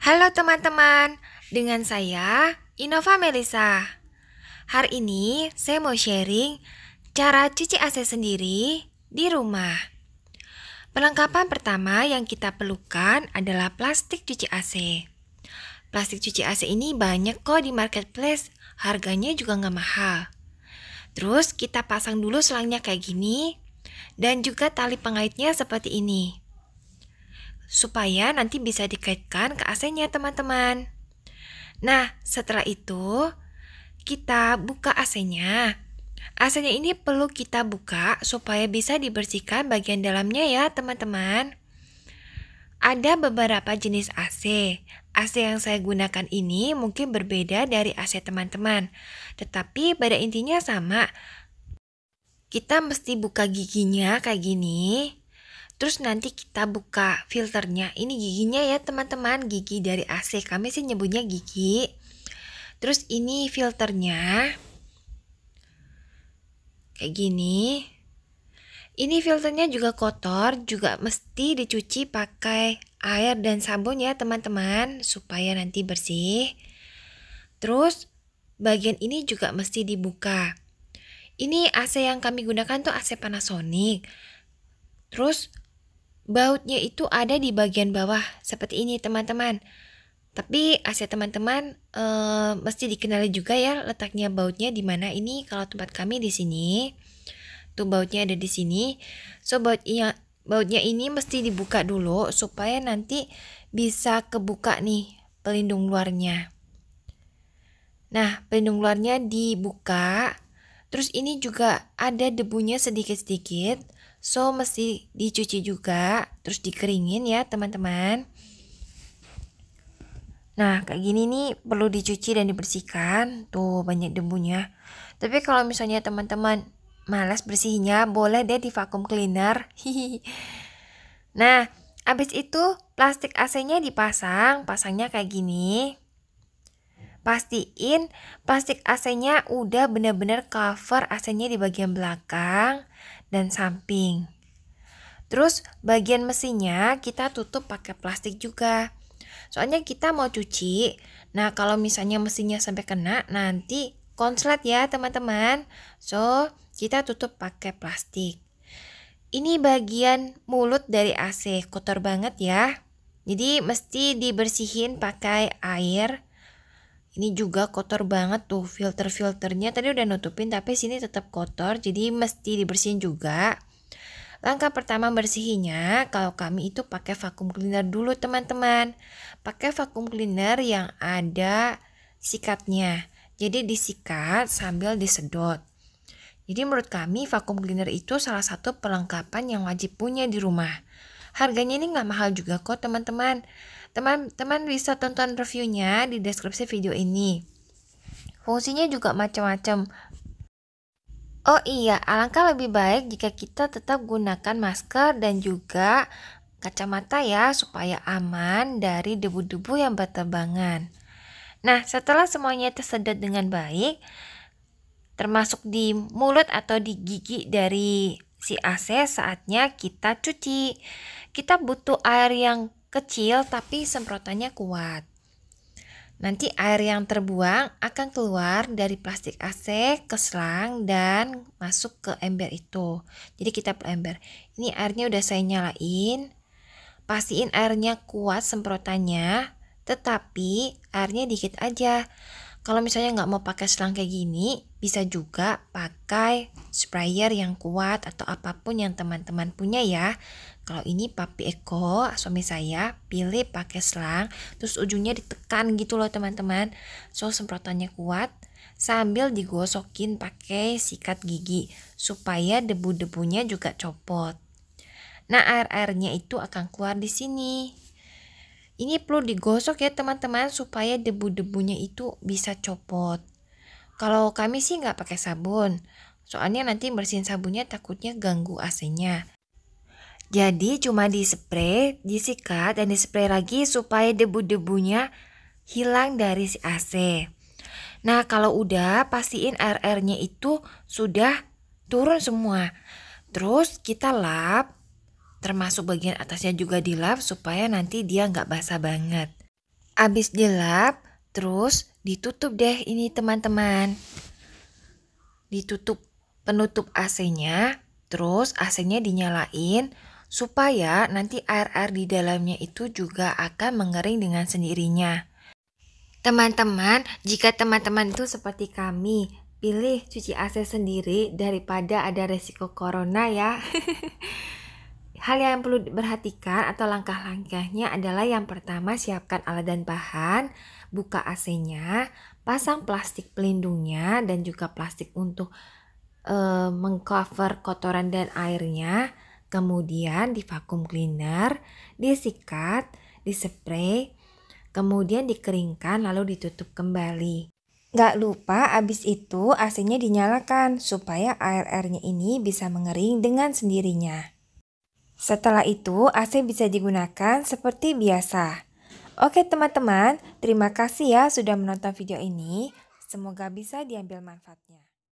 Halo teman-teman, dengan saya Inova Melisa. Hari ini saya mau sharing cara cuci AC sendiri di rumah. Perlengkapan pertama yang kita perlukan adalah plastik cuci AC. Plastik cuci AC ini banyak kok di marketplace, harganya juga nggak mahal. Terus kita pasang dulu selangnya kayak gini, dan juga tali pengaitnya seperti ini supaya nanti bisa dikaitkan ke AC-nya teman-teman. Nah, setelah itu kita buka AC-nya. AC-nya ini perlu kita buka supaya bisa dibersihkan bagian dalamnya ya teman-teman. Ada beberapa jenis AC. AC yang saya gunakan ini mungkin berbeda dari AC teman-teman. Tetapi pada intinya sama. Kita mesti buka giginya kayak gini. Terus nanti kita buka filternya. Ini giginya ya teman-teman, gigi dari AC. Kami sih nyebutnya gigi. Terus ini filternya. Kayak gini. Ini filternya juga kotor, juga mesti dicuci pakai air dan sabun ya teman-teman supaya nanti bersih. Terus bagian ini juga mesti dibuka. Ini AC yang kami gunakan tuh AC Panasonic. Terus Bautnya itu ada di bagian bawah seperti ini teman-teman. Tapi AC teman-teman e, mesti dikenali juga ya letaknya bautnya di mana ini kalau tempat kami di sini. Tuh bautnya ada di sini. So bautnya bautnya ini mesti dibuka dulu supaya nanti bisa kebuka nih pelindung luarnya. Nah, pelindung luarnya dibuka Terus ini juga ada debunya sedikit-sedikit. So mesti dicuci juga, terus dikeringin ya teman-teman. Nah, kayak gini nih perlu dicuci dan dibersihkan. Tuh banyak debunya. Tapi kalau misalnya teman-teman malas bersihnya, boleh deh di vacuum cleaner. nah, abis itu plastik AC-nya dipasang, pasangnya kayak gini pastiin plastik AC-nya udah benar-benar cover AC-nya di bagian belakang dan samping. Terus bagian mesinnya kita tutup pakai plastik juga. Soalnya kita mau cuci. Nah, kalau misalnya mesinnya sampai kena nanti konslet ya, teman-teman. So, kita tutup pakai plastik. Ini bagian mulut dari AC, kotor banget ya. Jadi mesti dibersihin pakai air ini juga kotor banget tuh filter-filternya. Tadi udah nutupin tapi sini tetap kotor jadi mesti dibersihin juga. Langkah pertama bersihinya, kalau kami itu pakai vacuum cleaner dulu teman-teman. Pakai vacuum cleaner yang ada sikatnya. Jadi disikat sambil disedot. Jadi menurut kami vacuum cleaner itu salah satu perlengkapan yang wajib punya di rumah. Harganya ini nggak mahal juga kok teman-teman. Teman-teman bisa tonton reviewnya di deskripsi video ini. Fungsinya juga macam-macam. Oh iya, alangkah lebih baik jika kita tetap gunakan masker dan juga kacamata ya supaya aman dari debu-debu yang berterbangan. Nah, setelah semuanya tersedot dengan baik, termasuk di mulut atau di gigi dari si AC, saatnya kita cuci. Kita butuh air yang kecil tapi semprotannya kuat. Nanti air yang terbuang akan keluar dari plastik AC ke selang dan masuk ke ember itu. Jadi kita ember. Ini airnya udah saya nyalain. Pastiin airnya kuat semprotannya, tetapi airnya dikit aja kalau misalnya nggak mau pakai selang kayak gini, bisa juga pakai sprayer yang kuat atau apapun yang teman-teman punya ya. Kalau ini papi Eko, suami saya, pilih pakai selang, terus ujungnya ditekan gitu loh teman-teman. So semprotannya kuat, sambil digosokin pakai sikat gigi supaya debu-debunya juga copot. Nah air-airnya itu akan keluar di sini. Ini perlu digosok ya teman-teman supaya debu-debunya itu bisa copot. Kalau kami sih nggak pakai sabun, soalnya nanti bersihin sabunnya takutnya ganggu AC-nya. Jadi cuma di disikat dan di lagi supaya debu-debunya hilang dari si AC. Nah kalau udah pastiin RR-nya itu sudah turun semua. Terus kita lap termasuk bagian atasnya juga dilap supaya nanti dia nggak basah banget. Abis dilap, terus ditutup deh ini teman-teman. Ditutup penutup AC-nya, terus AC-nya dinyalain supaya nanti air-air di dalamnya itu juga akan mengering dengan sendirinya. Teman-teman, jika teman-teman itu seperti kami, pilih cuci AC sendiri daripada ada resiko corona ya. Hal yang perlu diperhatikan atau langkah-langkahnya adalah yang pertama siapkan alat dan bahan, buka AC-nya, pasang plastik pelindungnya dan juga plastik untuk e, mengcover kotoran dan airnya. Kemudian di vacuum cleaner, disikat, dispray, kemudian dikeringkan lalu ditutup kembali. Gak lupa abis itu AC-nya dinyalakan supaya air-airnya ini bisa mengering dengan sendirinya. Setelah itu, AC bisa digunakan seperti biasa. Oke teman-teman, terima kasih ya sudah menonton video ini. Semoga bisa diambil manfaatnya.